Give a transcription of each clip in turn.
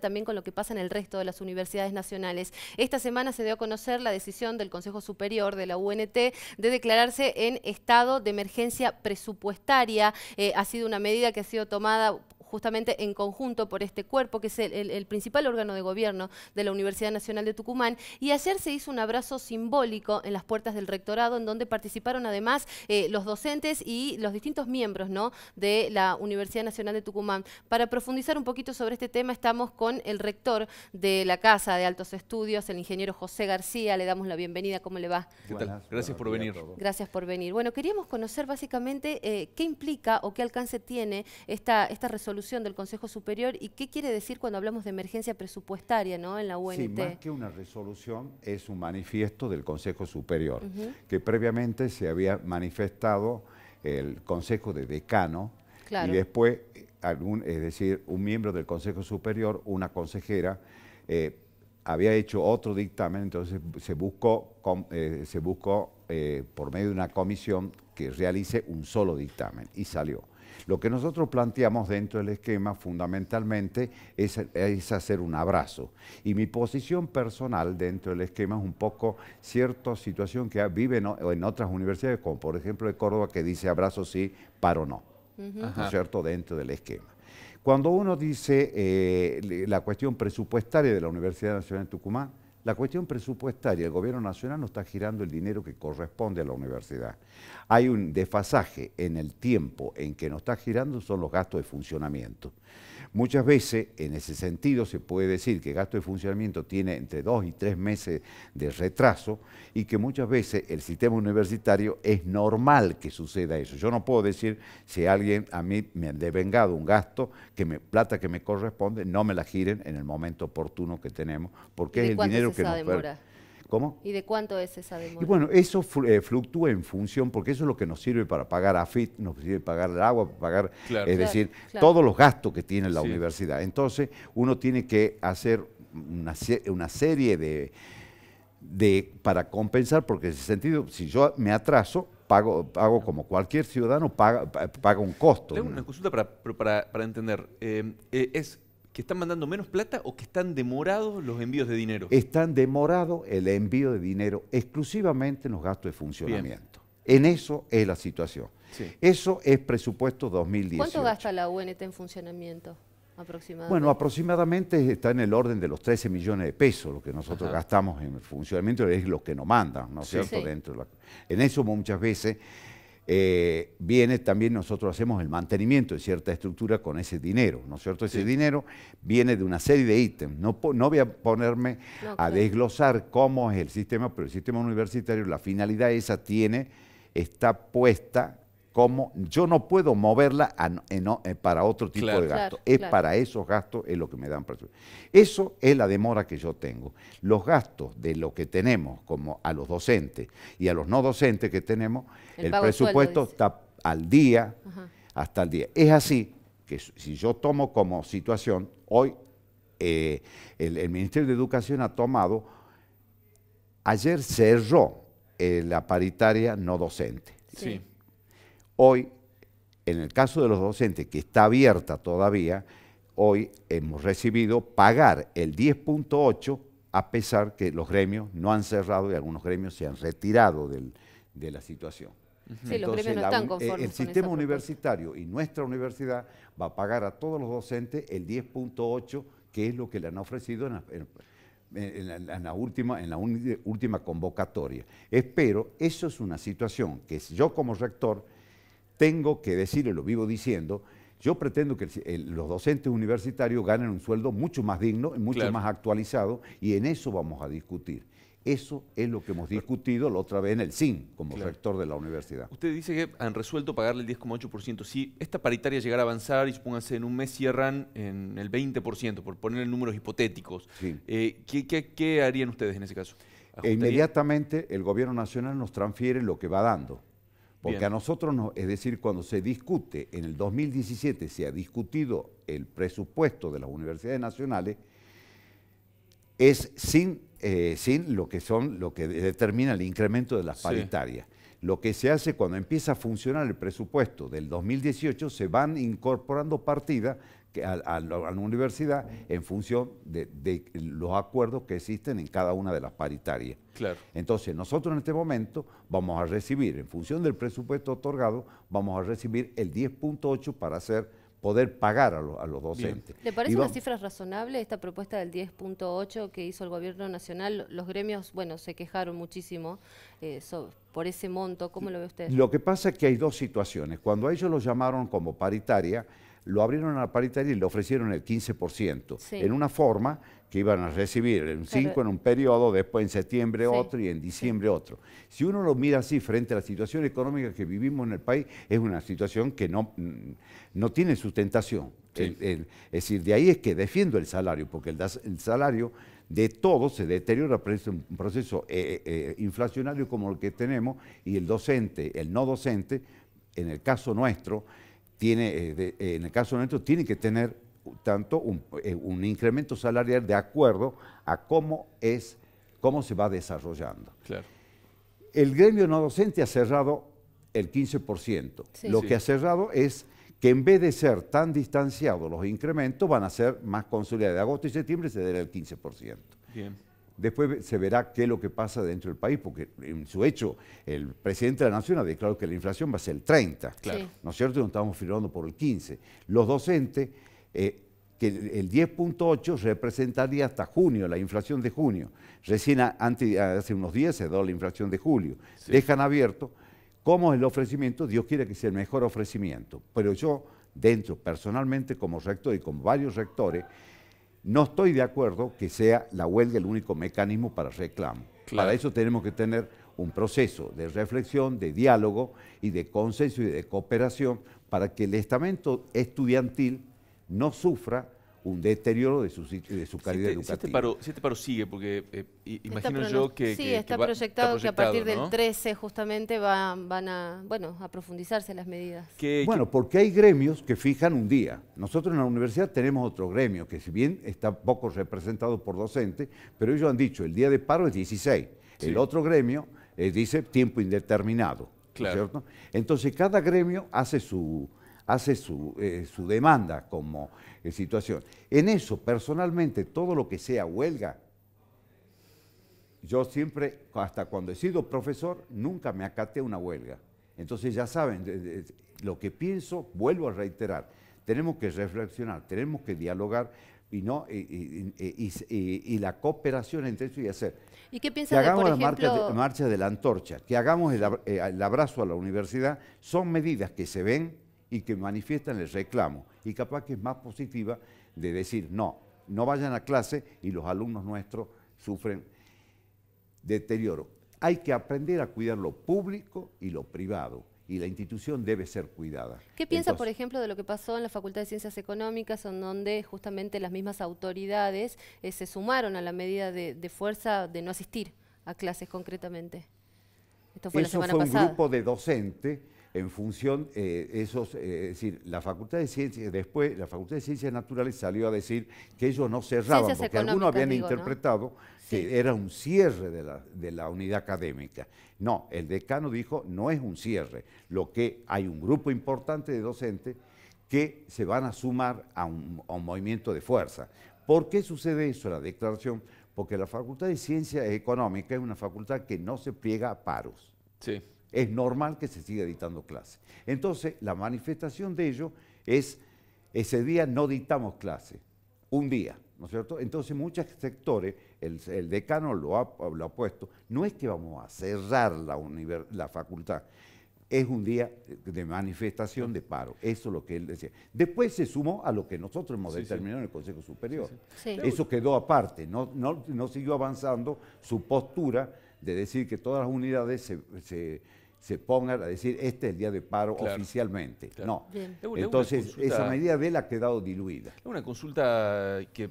también con lo que pasa en el resto de las universidades nacionales. Esta semana se dio a conocer la decisión del Consejo Superior de la UNT de declararse en estado de emergencia presupuestaria. Eh, ha sido una medida que ha sido tomada justamente en conjunto por este cuerpo, que es el, principal órgano de gobierno de la Universidad Nacional de Tucumán. Y ayer se hizo un abrazo simbólico en las puertas del rectorado, en donde participaron además eh, los docentes y los distintos miembros ¿no? de la Universidad Nacional de Tucumán. Para profundizar un poquito sobre este tema, estamos con el rector de la Casa de Altos Estudios, el ingeniero José García. Le damos la bienvenida. ¿Cómo le va? ¿Qué tal? Gracias por venir. Gracias por venir. Bueno, queríamos conocer básicamente eh, qué implica o qué alcance tiene esta, esta resolución resolución del Consejo Superior y qué quiere decir cuando hablamos de emergencia presupuestaria en la UNT. Sí, más que una resolución es un manifiesto del Consejo Superior, que previamente se había manifestado el Consejo de Decano y después, eh, algún, es decir, un miembro del Consejo Superior, una consejera, eh, había hecho otro dictamen, entonces se buscó, eh, se buscó por medio de una comisión que realice un solo dictamen y salió. Lo que nosotros planteamos dentro del esquema fundamentalmente es, hacer un abrazo. Y mi posición personal dentro del esquema es un poco cierta situación que vive en, otras universidades, como por ejemplo de Córdoba, que dice abrazo sí, paro no. ¿No cierto? Dentro del esquema. Cuando uno dice eh, la cuestión presupuestaria de la Universidad Nacional de Tucumán, la cuestión presupuestaria, el gobierno nacional no está girando el dinero que corresponde a la universidad. Hay un desfasaje en el tiempo en que no está girando, son los gastos de funcionamiento. Muchas veces, en ese sentido, se puede decir que gasto de funcionamiento tiene entre dos y tres meses de retraso y que muchas veces el sistema universitario es normal que suceda eso. Yo no puedo decir si alguien a mí me ha devengado un gasto, que me, plata que me corresponde, no me la giren en el momento oportuno que tenemos, porque es el dinero que nos... ¿Cómo? ¿Y de cuánto es esa demora? Y bueno, eso eh, fluctúa en función, porque eso es lo que nos sirve para pagar AFIT, nos sirve para pagar el agua, para pagar, es decir, todos los gastos que tiene la universidad. Entonces, uno tiene que hacer una, serie de, de, para compensar, porque en ese sentido, si yo me atraso, pago, pago como cualquier ciudadano, paga, paga un costo. Tengo una consulta para, entender. Eh, eh, es que están mandando menos plata o que están demorados los envíos de dinero? Están demorados el envío de dinero exclusivamente en los gastos de funcionamiento. En eso es la situación. Eso es presupuesto 2018. ¿Cuánto gasta la UNT en funcionamiento? Aproximadamente. Bueno, aproximadamente está en el orden de los 13 millones de pesos, lo que nosotros gastamos en funcionamiento es lo que nos mandan, ¿no es cierto? Dentro En eso muchas veces eh, viene también nosotros hacemos el mantenimiento de cierta estructura con ese dinero, ¿no es cierto? Ese dinero viene de una serie de ítems. No, voy a ponerme a desglosar cómo es el sistema, pero el sistema universitario, la finalidad esa tiene, está puesta como yo no puedo moverla eh, eh, para otro tipo de gasto. es para esos gastos es lo que me dan presupuesto. Eso es la demora que yo tengo. Los gastos de lo que tenemos, como a los docentes y a los no docentes que tenemos, el, presupuesto está al día, hasta el día. Es así que si yo tomo como situación, hoy eh, el, Ministerio de Educación ha tomado, ayer cerró la paritaria no docente. sí Hoy, en el caso de los docentes, que está abierta todavía, hoy hemos recibido pagar el 10.8 a pesar que los gremios no han cerrado y algunos gremios se han retirado de la situación. Sí, los gremios no están eh, conformes. El, sistema universitario y nuestra universidad va a pagar a todos los docentes el 10.8, que es lo que le han ofrecido en la, última, última convocatoria. Espero, eso es una situación que yo como rector tengo que decirle lo vivo diciendo, yo pretendo que los docentes universitarios ganen un sueldo mucho más digno, mucho más actualizado, y en eso vamos a discutir. Eso es lo que hemos discutido la otra vez en el SIN, como rector de la universidad. Usted dice que han resuelto pagarle el 10,8%. Si esta paritaria llegara a avanzar y supóngase en un mes cierran en el 20%, por poner números hipotéticos, eh, ¿qué, harían ustedes en ese caso? E inmediatamente el gobierno nacional nos transfiere lo que va dando. Porque a nosotros, es decir, cuando se discute, en el 2017 se ha discutido el presupuesto de las universidades nacionales, es sin, eh, sin lo que son, lo que determina el incremento de las paritarias. Lo que se hace cuando empieza a funcionar el presupuesto del 2018, se van incorporando partidas a, la universidad en función de, los acuerdos que existen en cada una de las paritarias. Claro. Entonces, nosotros en este momento vamos a recibir, en función del presupuesto otorgado, vamos a recibir el 10.8 para hacer poder pagar a, los docentes. ¿Le parece una cifra razonable esta propuesta del 10.8 que hizo el gobierno nacional? Los gremios, bueno, se quejaron muchísimo eh, por ese monto. ¿Cómo lo ve usted? Lo que pasa es que hay dos situaciones. Cuando a ellos lo llamaron como paritaria, lo abrieron a la paritaria y le ofrecieron el 15%, en una forma que iban a recibir en 5 en un periodo, después en septiembre otro y en diciembre otro. Si uno lo mira así frente a la situación económica que vivimos en el país, es una situación que no, mm, no tiene sustentación. es decir, de ahí es que defiendo el salario, porque el, salario de todo se deteriora un proceso eh, eh, eh, inflacionario como el que tenemos y el docente, el no docente, en el caso nuestro, tiene, eh, en el caso de nuestro, tiene que tener tanto eh, un, incremento salarial de acuerdo a cómo es, cómo se va desarrollando. El gremio no docente ha cerrado el 15%. Lo que ha cerrado es que en vez de ser tan distanciados los incrementos, van a ser más consolidados. De agosto y septiembre se dará el 15%. Bien. Después se verá qué es lo que pasa dentro del país, porque en su hecho el presidente de la Nación ha declarado que la inflación va a ser el 30, ¿no es cierto? Y nos estamos firmando por el 15. Los docentes, eh, que el 10.8 representaría hasta junio, la inflación de junio. Recién hace unos días se dio la inflación de julio. Dejan abierto cómo es el ofrecimiento, Dios quiere que sea el mejor ofrecimiento. Pero yo, dentro, personalmente como rector y con varios rectores, no estoy de acuerdo que sea la huelga el único mecanismo para reclamo. Para eso tenemos que tener un proceso de reflexión, de diálogo y de consenso y de cooperación para que el estamento estudiantil no sufra un deterioro de su, calidad educativa. Sí este paro, sigue, porque eh, imagino yo que... Sí, está, proyectado que a partir del 13 justamente van, van a, bueno, a profundizarse las medidas. bueno, porque hay gremios que fijan un día. Nosotros en la universidad tenemos otro gremio, que si bien está poco representado por docentes, pero ellos han dicho, el día de paro es 16. El otro gremio eh, dice tiempo indeterminado. Claro. Entonces cada gremio hace su hace eh, su, demanda como eh, situación. En eso, personalmente, todo lo que sea huelga, yo siempre, hasta cuando he sido profesor, nunca me acaté una huelga. Entonces ya saben, lo que pienso, vuelvo a reiterar, tenemos que reflexionar, tenemos que dialogar y, no, y, la cooperación entre eso y hacer. ¿Y qué piensa que hagamos de, la marcha, marcha de, la antorcha, que hagamos eh, el abrazo a la universidad, son medidas que se ven, y que manifiestan el reclamo. Y capaz que es más positiva de decir, no, no vayan a clase y los alumnos nuestros sufren deterioro. Hay que aprender a cuidar lo público y lo privado y la institución debe ser cuidada. ¿Qué piensa, por ejemplo, de lo que pasó en la Facultad de Ciencias Económicas, en donde justamente las mismas autoridades eh, se sumaron a la medida de, fuerza de no asistir a clases concretamente? Esto fue la semana fue un grupo de docentes en función eh, esos, eh, es decir, la Facultad de Ciencias, después la Facultad de Ciencias Naturales salió a decir que ellos no cerraban, porque algunos habían interpretado que era un cierre de la, unidad académica. No, el decano dijo, no es un cierre, lo que hay un grupo importante de docentes que se van a sumar a un, movimiento de fuerza. ¿Por qué sucede eso la declaración? Porque la Facultad de Ciencias Económicas es una facultad que no se pliega a paros. Sí es normal que se siga dictando clase. Entonces, la manifestación de ello es, ese día no dictamos clase, un día, ¿no es cierto? Entonces, muchos sectores, el, decano lo ha, ha, puesto, no es que vamos a cerrar la, la facultad, es un día de manifestación de paro. Eso es lo que él decía. Después se sumó a lo que nosotros hemos determinado en el Consejo Superior. Eso quedó aparte, no, no, no, siguió avanzando su postura de decir que todas las unidades se se pongan a decir, este es el día de paro oficialmente. No. Entonces, esa medida de él ha quedado diluida. Una consulta que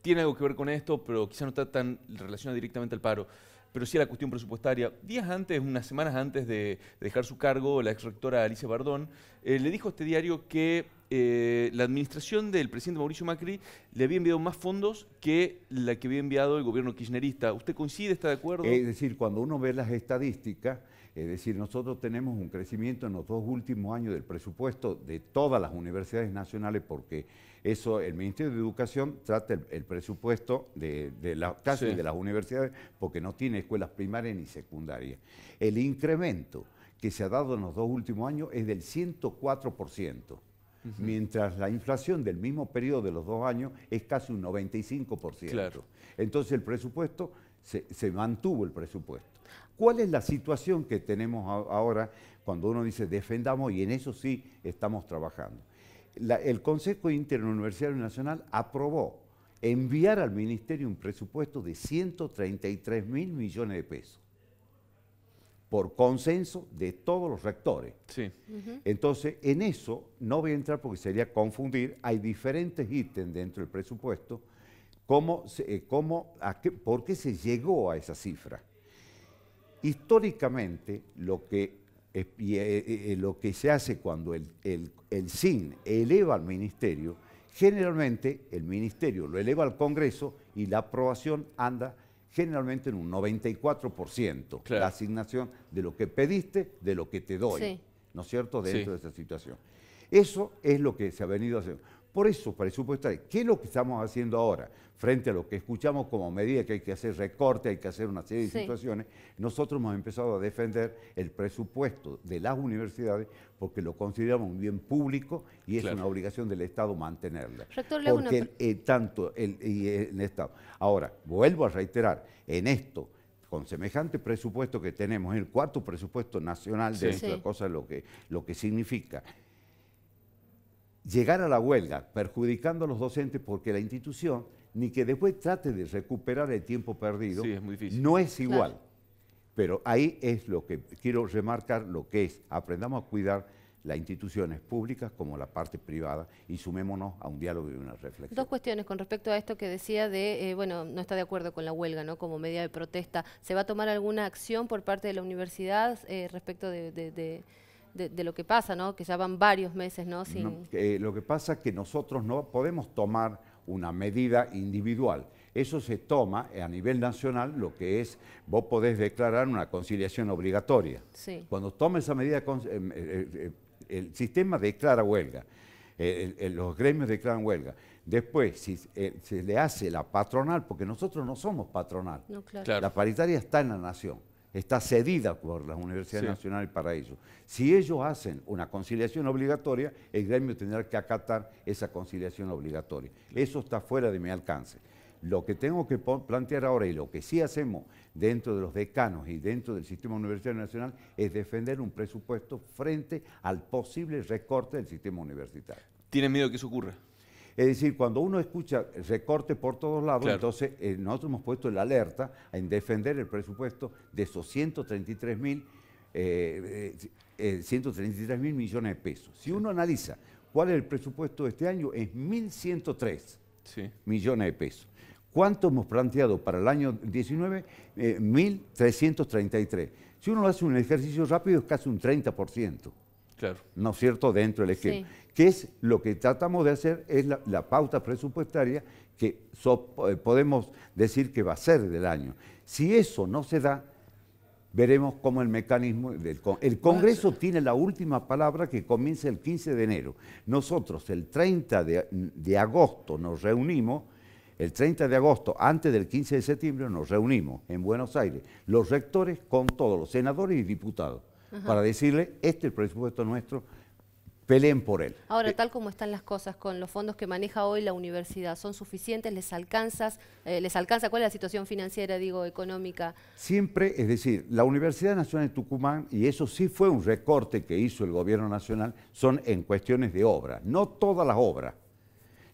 tiene algo que ver con esto, pero quizá no está tan relacionada directamente al paro pero sí a la cuestión presupuestaria. Días antes, unas semanas antes de, dejar su cargo, la exrectora Alicia Bardón eh, le dijo a este diario que eh, la administración del presidente Mauricio Macri le había enviado más fondos que la que había enviado el gobierno kirchnerista. ¿Usted coincide, está de acuerdo? Es decir, cuando uno ve las estadísticas, es decir, nosotros tenemos un crecimiento en los dos últimos años del presupuesto de todas las universidades nacionales, porque eso, el Ministerio de Educación trata el, presupuesto de, casi de las universidades, porque no tiene escuelas primarias ni secundarias. El incremento que se ha dado en los dos últimos años es del 104%. mientras la inflación del mismo periodo de los dos años es casi un 95%. Entonces el presupuesto, se mantuvo el presupuesto. ¿Cuál es la situación que tenemos ahora cuando uno dice defendamos y en eso sí estamos trabajando? el Consejo Interuniversitario Nacional aprobó enviar al Ministerio un presupuesto de 133 mil millones de pesos por consenso de todos los rectores. Entonces, en eso no voy a entrar porque sería confundir. Hay diferentes ítems dentro del presupuesto. Cómo, eh, cómo ¿Por qué se llegó a esa cifra? Históricamente, lo que, eh, eh, eh, lo que se hace cuando el, el, SIN eleva al ministerio, generalmente el ministerio lo eleva al Congreso y la aprobación anda generalmente en un 94%, la asignación de lo que pediste, de lo que te doy, ¿no es cierto?, dentro de esa situación. Eso es lo que se ha venido haciendo. Por eso, presupuestar, ¿qué es lo que estamos haciendo ahora? Frente a lo que escuchamos como medida que hay que hacer recorte, hay que hacer una serie de situaciones, nosotros hemos empezado a defender el presupuesto de las universidades porque lo consideramos un bien público y es una obligación del Estado mantenerla. porque eh, tanto el, eh, Estado. Ahora, vuelvo a reiterar, en esto con semejante presupuesto que tenemos, el cuarto presupuesto nacional de esta cosa, lo que, lo que significa llegar a la huelga perjudicando a los docentes porque la institución, ni que después trate de recuperar el tiempo perdido, no es igual. Pero ahí es lo que quiero remarcar, lo que es, aprendamos a cuidar las instituciones públicas como la parte privada y sumémonos a un diálogo y una reflexión. Dos cuestiones con respecto a esto que decía de, eh, bueno, no está de acuerdo con la huelga, ¿no? Como medida de protesta, ¿se va a tomar alguna acción por parte de la universidad eh, respecto de de, lo que pasa, ¿no? Que ya van varios meses, ¿no? Sin... Eh, lo que pasa es que nosotros no podemos tomar una medida individual. Eso se toma a nivel nacional, lo que es, vos podés declarar una conciliación obligatoria. Sí. Cuando toma esa medida, eh, eh, el sistema declara huelga, los gremios declaran huelga. Después, si se le hace la patronal, porque nosotros no somos patronal, la paritaria está en la nación está cedida por las universidades Nacional nacionales para ello. Si ellos hacen una conciliación obligatoria, el gremio tendrá que acatar esa conciliación obligatoria. Eso está fuera de mi alcance. Lo que tengo que plantear ahora y lo que sí hacemos dentro de los decanos y dentro del sistema universitario nacional es defender un presupuesto frente al posible recorte del sistema universitario. ¿Tienen miedo que eso ocurra? Es decir, cuando uno escucha recorte por todos lados, entonces eh, nosotros hemos puesto la alerta en defender el presupuesto de esos 133 eh, eh, mil millones de pesos. Si uno analiza cuál es el presupuesto de este año, es 1.103 millones de pesos. ¿Cuánto hemos planteado para el año 19? 1.333. Si uno hace un ejercicio rápido es casi un 30%. ¿no es cierto?, dentro del esquema. Que es lo que tratamos de hacer, es la, pauta presupuestaria que eh, podemos decir que va a ser del año. Si eso no se da, veremos cómo el mecanismo del el Congreso tiene la última palabra que comienza el 15 de enero. Nosotros el 30 de, agosto nos reunimos, el 30 de agosto antes del 15 de septiembre nos reunimos en Buenos Aires, los rectores con todos los senadores y diputados para decirle, este es el presupuesto nuestro, peleen por él. Ahora, tal como están las cosas con los fondos que maneja hoy la universidad, ¿son suficientes? ¿Les, alcanzas, eh, ¿les alcanza? ¿Cuál es la situación financiera, digo, económica? Siempre, es decir, la Universidad Nacional de Tucumán, y eso sí fue un recorte que hizo el gobierno nacional, son en cuestiones de obra, no todas las obras.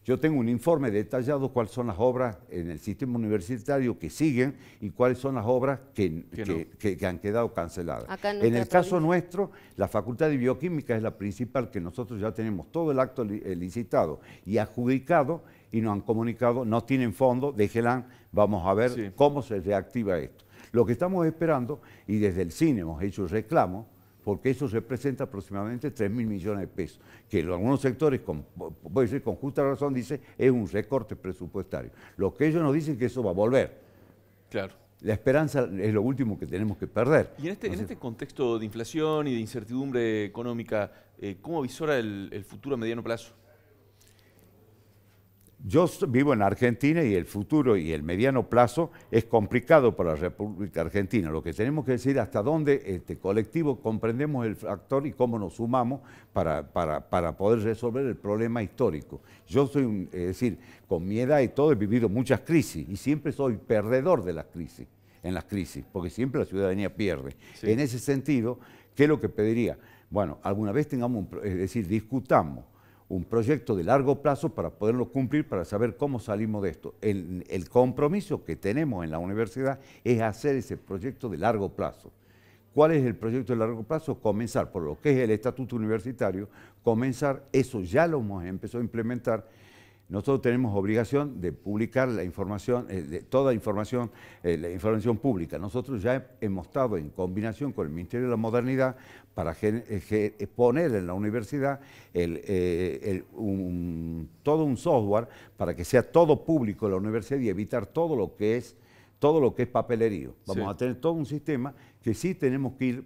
Yo tengo un informe detallado cuáles son las obras en el sistema universitario que siguen y cuáles son las obras que, han quedado canceladas. En, el caso nuestro, la Facultad de Bioquímica es la principal que nosotros ya tenemos todo el acto eh, licitado y adjudicado y nos han comunicado, no tienen fondo, déjelan, vamos a ver cómo se reactiva esto. Lo que estamos esperando, y desde el cine hemos hecho reclamo porque eso representa aproximadamente 3 mil millones de pesos, que en algunos sectores, con, voy a decir con justa razón, dice es un recorte presupuestario. Lo que ellos nos dicen es que eso va a volver. Claro. La esperanza es lo último que tenemos que perder. Y en este, este contexto de inflación y de incertidumbre económica, eh, ¿cómo visora el futuro a mediano plazo? Yo vivo en Argentina y el futuro y el mediano plazo es complicado para la República Argentina. Lo que tenemos que decir es hasta dónde este colectivo comprendemos el factor y cómo nos sumamos para, poder resolver el problema histórico. Yo soy, es decir, con mi edad y todo he vivido muchas crisis y siempre soy perdedor de las crisis, en las crisis, porque siempre la ciudadanía pierde. En ese sentido, ¿qué es lo que pediría? Bueno, alguna vez tengamos, es decir, discutamos un proyecto de largo plazo para poderlo cumplir, para saber cómo salimos de esto. El, compromiso que tenemos en la universidad es hacer ese proyecto de largo plazo. ¿Cuál es el proyecto de largo plazo? Comenzar por lo que es el estatuto universitario, comenzar, eso ya lo hemos empezado a implementar, nosotros tenemos obligación de publicar la información, eh, toda información, eh, la información pública. Nosotros ya hemos estado en combinación con el Ministerio de la Modernidad para eh, poner en la universidad todo un software para que sea todo público en la universidad y evitar todo lo que es todo lo que es papelerío. Vamos a tener todo un sistema que sí tenemos que ir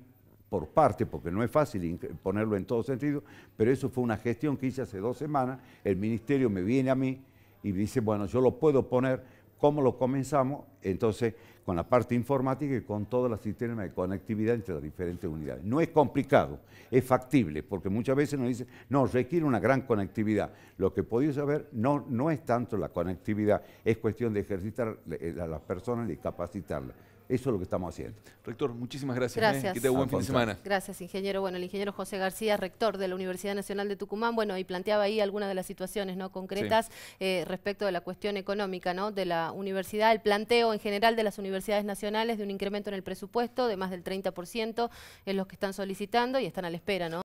por parte, porque no es fácil ponerlo en todo sentido, pero eso fue una gestión que hice hace dos semanas, el ministerio me viene a mí y me dice, bueno, yo lo puedo poner, ¿cómo lo comenzamos? Entonces, con la parte informática y con todo el sistema de conectividad entre las diferentes unidades. No es complicado, es factible, porque muchas veces nos dicen, no, requiere una gran conectividad. Lo que podéis saber no, no es tanto la conectividad, es cuestión de ejercitar eh, a las personas y capacitarlas. Eso es lo que estamos haciendo. Rector, muchísimas gracias. ¿eh? Gracias. Que tenga buen fin de semana. Gracias, ingeniero. Bueno, el ingeniero José García, rector de la Universidad Nacional de Tucumán, bueno, y planteaba ahí algunas de las situaciones no concretas eh, respecto de la cuestión económica ¿no? de la universidad, el planteo en general de las universidades nacionales de un incremento en el presupuesto de más del 30% en los que están solicitando y están a la espera, ¿no?